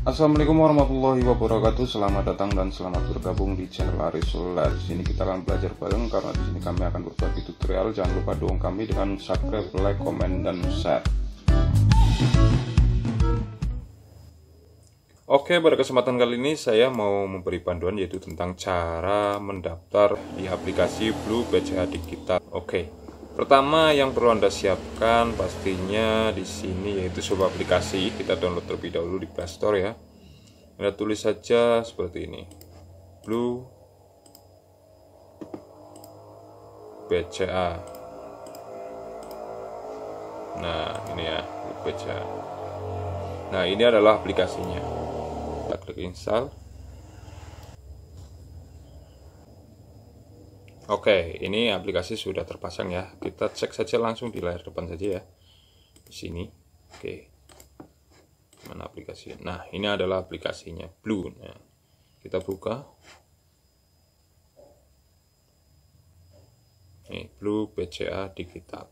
Assalamualaikum warahmatullahi wabarakatuh. Selamat datang dan selamat bergabung di channel Solar. Di sini kita akan belajar bareng karena di sini kami akan berbagi tutorial. Jangan lupa dukung kami dengan subscribe, like, komen, dan share. Oke, pada kesempatan kali ini saya mau memberi panduan yaitu tentang cara mendaftar di aplikasi Blue BCA Digital. Oke, Pertama yang perlu Anda siapkan pastinya di sini yaitu sebuah aplikasi. Kita download terlebih dahulu di Play Store ya. Anda tulis saja seperti ini. Blue BCA. Nah, ini ya, Blue BCA. Nah, ini adalah aplikasinya. Kita klik install. Oke, ini aplikasi sudah terpasang ya. Kita cek saja langsung di layar depan saja ya. Di sini. Oke. Mana aplikasi? Nah, ini adalah aplikasinya Blue. Nah, kita buka. Ini Blue BCA Digital.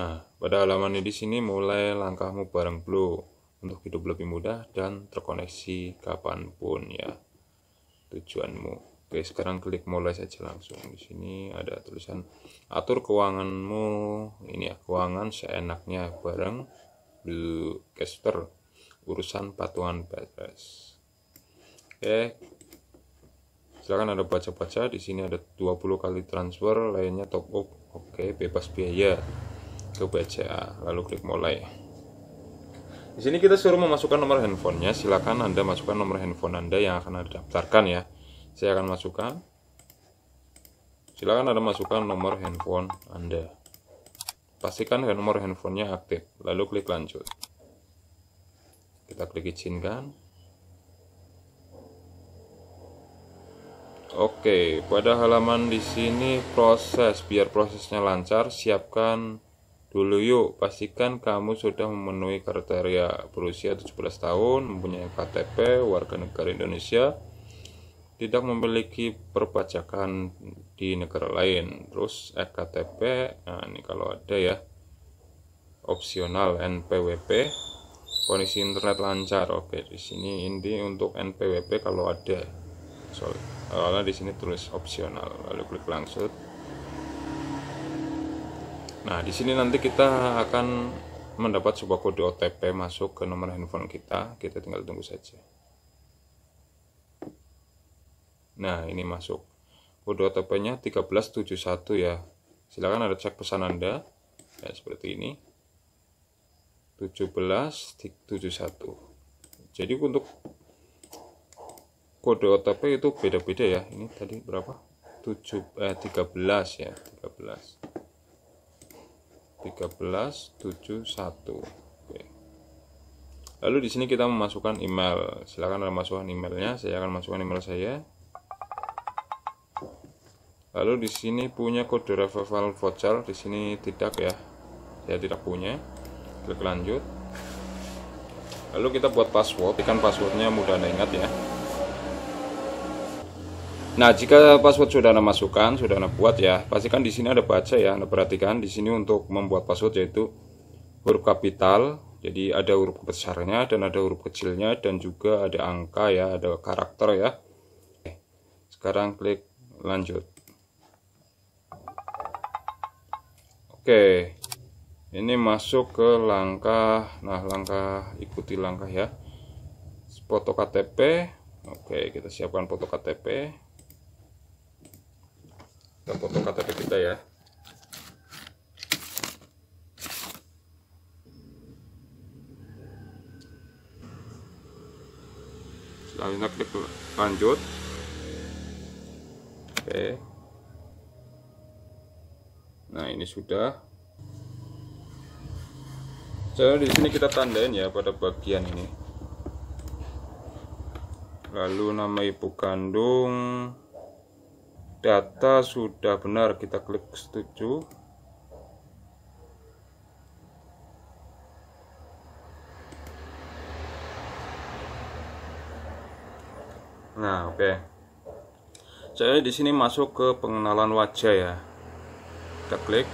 Nah, pada halaman di sini mulai langkahmu bareng Blue untuk hidup lebih mudah dan terkoneksi kapanpun ya tujuanmu. Oke, sekarang klik mulai saja langsung. Di sini ada tulisan atur keuanganmu. Ini ya, keuangan seenaknya bareng Caster urusan patungan batas. Oke. Silakan ada baca-baca di sini ada 20 kali transfer, lainnya top up. Oke, bebas biaya ke BCA. Lalu klik mulai. Di sini kita suruh memasukkan nomor handphonenya. Silakan Anda masukkan nomor handphone Anda yang akan Anda daftarkan ya. Saya akan masukkan. Silakan Anda masukkan nomor handphone Anda. Pastikan nomor handphonenya aktif. Lalu klik lanjut. Kita klik izinkan. Oke, pada halaman di sini proses biar prosesnya lancar, siapkan Dulu yuk, pastikan kamu sudah memenuhi kriteria berusia 17 tahun, mempunyai KTP, warga negara Indonesia, tidak memiliki perpajakan di negara lain. Terus EKTP, eh, nah ini kalau ada ya, opsional NPWP, kondisi internet lancar. Oke, di sini ini untuk NPWP kalau ada. Soalnya di sini tulis opsional, lalu klik langsung Nah, di sini nanti kita akan mendapat sebuah kode OTP masuk ke nomor handphone kita. Kita tinggal tunggu saja. Nah, ini masuk. Kode OTP-nya 1371 ya. Silakan ada cek pesan Anda. Ya, seperti ini. 1771. Jadi untuk kode OTP itu beda-beda ya. Ini tadi berapa? 7 eh 13 ya, 13. 1371 Oke. lalu di sini kita memasukkan email silahkan masukkan emailnya saya akan masukkan email saya lalu di sini punya kode referral voucher di sini tidak ya saya tidak punya klik lanjut lalu kita buat password ikan passwordnya mudah anda ingat ya Nah, jika password sudah Anda masukkan, sudah Anda buat ya, pastikan di sini ada baca ya, Anda perhatikan di sini untuk membuat password yaitu huruf kapital, jadi ada huruf besarnya dan ada huruf kecilnya dan juga ada angka ya, ada karakter ya. Sekarang klik lanjut. Oke. Ini masuk ke langkah, nah langkah ikuti langkah ya. Foto KTP. Oke, kita siapkan foto KTP kita foto KTP kita ya selanjutnya klik lanjut oke nah ini sudah Jadi di sini kita tandain ya pada bagian ini lalu nama ibu kandung data sudah benar kita klik setuju nah oke okay. saya di sini masuk ke pengenalan wajah ya kita klik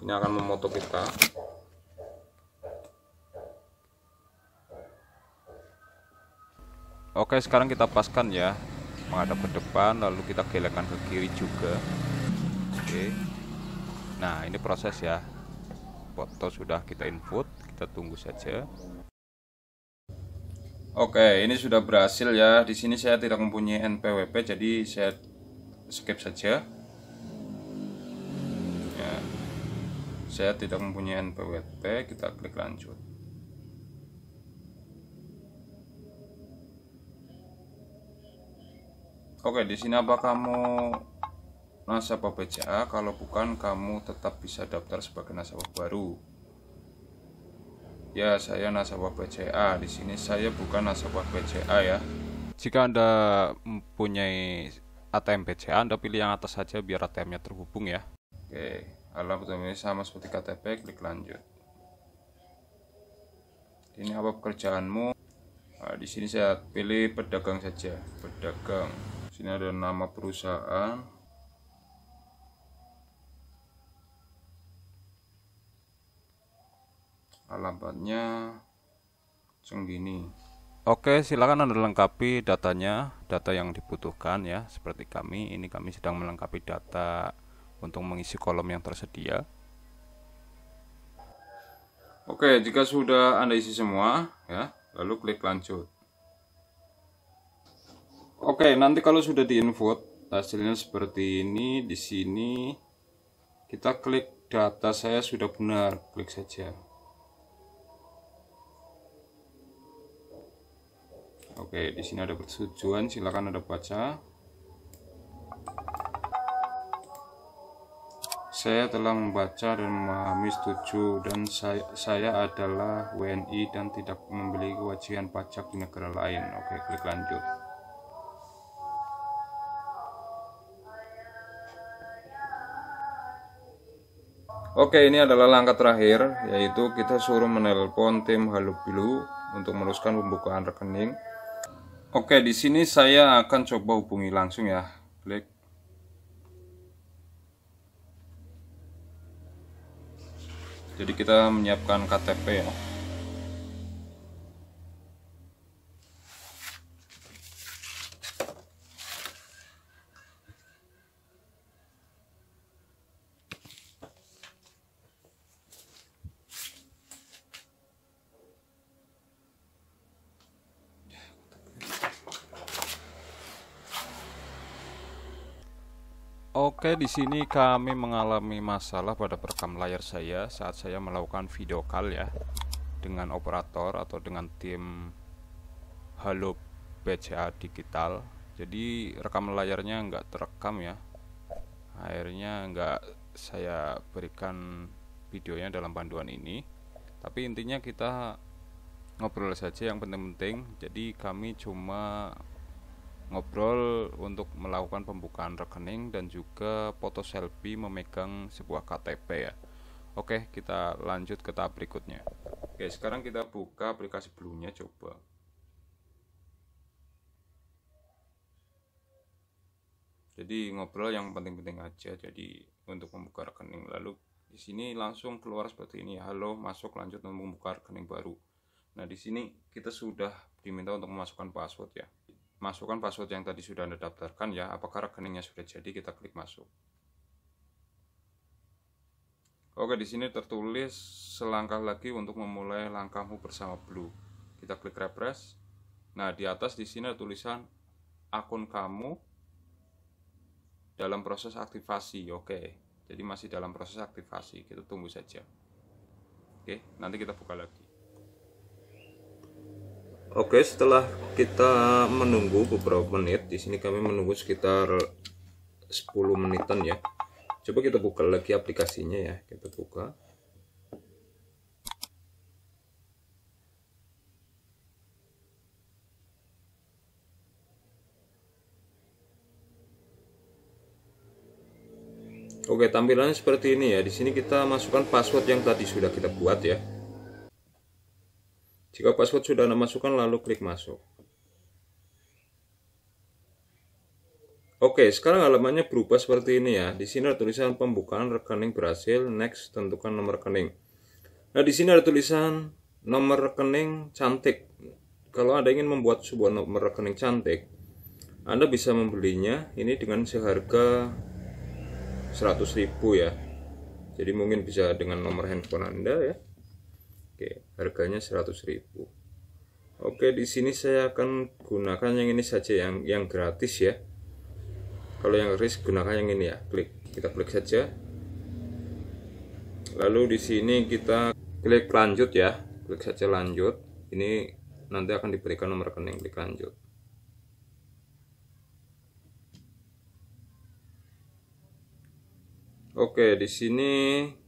ini akan memoto kita Oke sekarang kita paskan ya menghadap ke depan lalu kita gelengkan ke kiri juga oke nah ini proses ya foto sudah kita input kita tunggu saja oke ini sudah berhasil ya di sini saya tidak mempunyai NPWP jadi saya skip saja ya, saya tidak mempunyai NPWP kita klik lanjut Oke, di sini apa kamu nasabah BCA? Kalau bukan, kamu tetap bisa daftar sebagai nasabah baru. Ya, saya nasabah BCA. Di sini saya bukan nasabah BCA ya. Jika Anda mempunyai ATM BCA, Anda pilih yang atas saja biar ATM-nya terhubung ya. Oke, alamat ini sama seperti KTP, klik lanjut. Ini apa pekerjaanmu? Nah, di sini saya pilih pedagang saja, pedagang sini ada nama perusahaan alamatnya Cenggini Oke silakan Anda lengkapi datanya data yang dibutuhkan ya seperti kami ini kami sedang melengkapi data untuk mengisi kolom yang tersedia Oke jika sudah Anda isi semua ya lalu klik lanjut Oke, nanti kalau sudah di hasilnya seperti ini di sini kita klik data saya sudah benar, klik saja. Oke, di sini ada persetujuan, silakan ada baca. Saya telah membaca dan memahami setuju dan saya, saya adalah WNI dan tidak memiliki kewajiban pajak di negara lain. Oke, klik lanjut. Oke, ini adalah langkah terakhir, yaitu kita suruh menelpon tim Halo Bilu untuk meneruskan pembukaan rekening. Oke, di sini saya akan coba hubungi langsung ya. Klik. Jadi kita menyiapkan KTP ya. Oke, di sini kami mengalami masalah pada perekam layar saya saat saya melakukan video call ya dengan operator atau dengan tim Halo BCA Digital. Jadi rekam layarnya nggak terekam ya. Akhirnya nggak saya berikan videonya dalam panduan ini. Tapi intinya kita ngobrol saja yang penting-penting. Jadi kami cuma ngobrol untuk melakukan pembukaan rekening dan juga foto selfie memegang sebuah KTP ya. Oke, kita lanjut ke tahap berikutnya. Oke, sekarang kita buka aplikasi blue coba. Jadi ngobrol yang penting-penting aja. Jadi untuk membuka rekening lalu di sini langsung keluar seperti ini. Halo, masuk lanjut membuka rekening baru. Nah, di sini kita sudah diminta untuk memasukkan password ya masukkan password yang tadi sudah Anda daftarkan ya. Apakah rekeningnya sudah jadi? Kita klik masuk. Oke, di sini tertulis selangkah lagi untuk memulai langkahmu bersama Blue. Kita klik refresh. Nah, di atas di sini ada tulisan akun kamu dalam proses aktivasi. Oke. Jadi masih dalam proses aktivasi. Kita tunggu saja. Oke, nanti kita buka lagi. Oke, setelah kita menunggu beberapa menit, di sini kami menunggu sekitar 10 menitan ya. Coba kita buka lagi aplikasinya ya, kita buka. Oke, tampilannya seperti ini ya. Di sini kita masukkan password yang tadi sudah kita buat ya. Jika password sudah Anda masukkan, lalu klik masuk. Oke, sekarang halamannya berubah seperti ini ya. Di sini ada tulisan pembukaan rekening berhasil, next tentukan nomor rekening. Nah, di sini ada tulisan nomor rekening cantik. Kalau Anda ingin membuat sebuah nomor rekening cantik, Anda bisa membelinya ini dengan seharga 100.000 ya. Jadi mungkin bisa dengan nomor handphone Anda ya. Oke, harganya 100.000. Oke, di sini saya akan gunakan yang ini saja yang yang gratis ya. Kalau yang gratis gunakan yang ini ya. Klik, kita klik saja. Lalu di sini kita klik lanjut ya. Klik saja lanjut. Ini nanti akan diberikan nomor rekening klik lanjut. Oke, di sini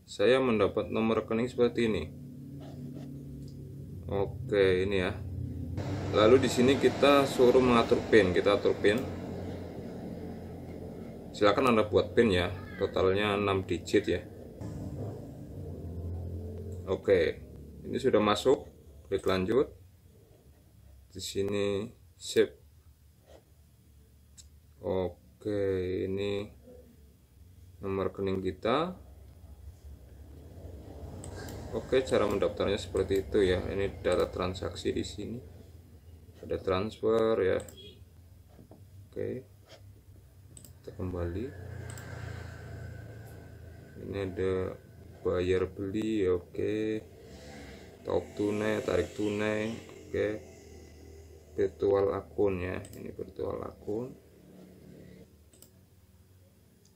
saya mendapat nomor rekening seperti ini. Oke, ini ya. Lalu di sini kita suruh mengatur pin, kita atur pin. Silakan Anda buat pin ya. Totalnya 6 digit ya. Oke. Ini sudah masuk. Klik lanjut. Di sini shape. Oke, ini nomor rekening kita Oke, cara mendaftarnya seperti itu ya. Ini data transaksi di sini. Ada transfer ya. Oke. Kita kembali. Ini ada bayar beli oke. Top tunai, tarik tunai. Oke. Virtual akun ya. Ini virtual akun.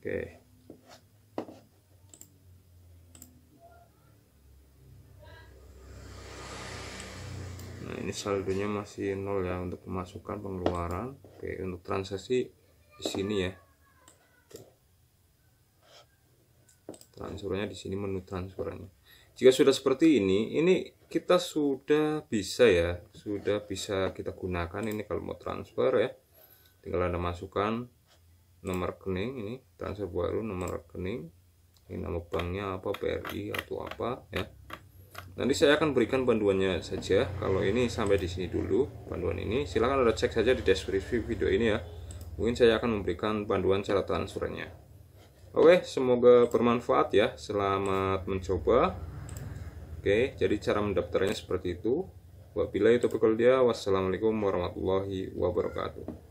Oke. nah ini saldonya masih nol ya untuk pemasukan pengeluaran oke untuk transaksi di sini ya transfernya di sini menu transferannya jika sudah seperti ini ini kita sudah bisa ya sudah bisa kita gunakan ini kalau mau transfer ya tinggal anda masukkan nomor rekening ini transfer baru nomor rekening ini nama banknya apa BRI atau apa ya Nanti saya akan berikan panduannya saja. Kalau ini sampai di sini dulu panduan ini, silahkan anda cek saja di deskripsi video ini ya. Mungkin saya akan memberikan panduan cara transfernya. Oke, semoga bermanfaat ya. Selamat mencoba. Oke, jadi cara mendaftarnya seperti itu. Wabillahi taufiq dia. Wassalamualaikum warahmatullahi wabarakatuh.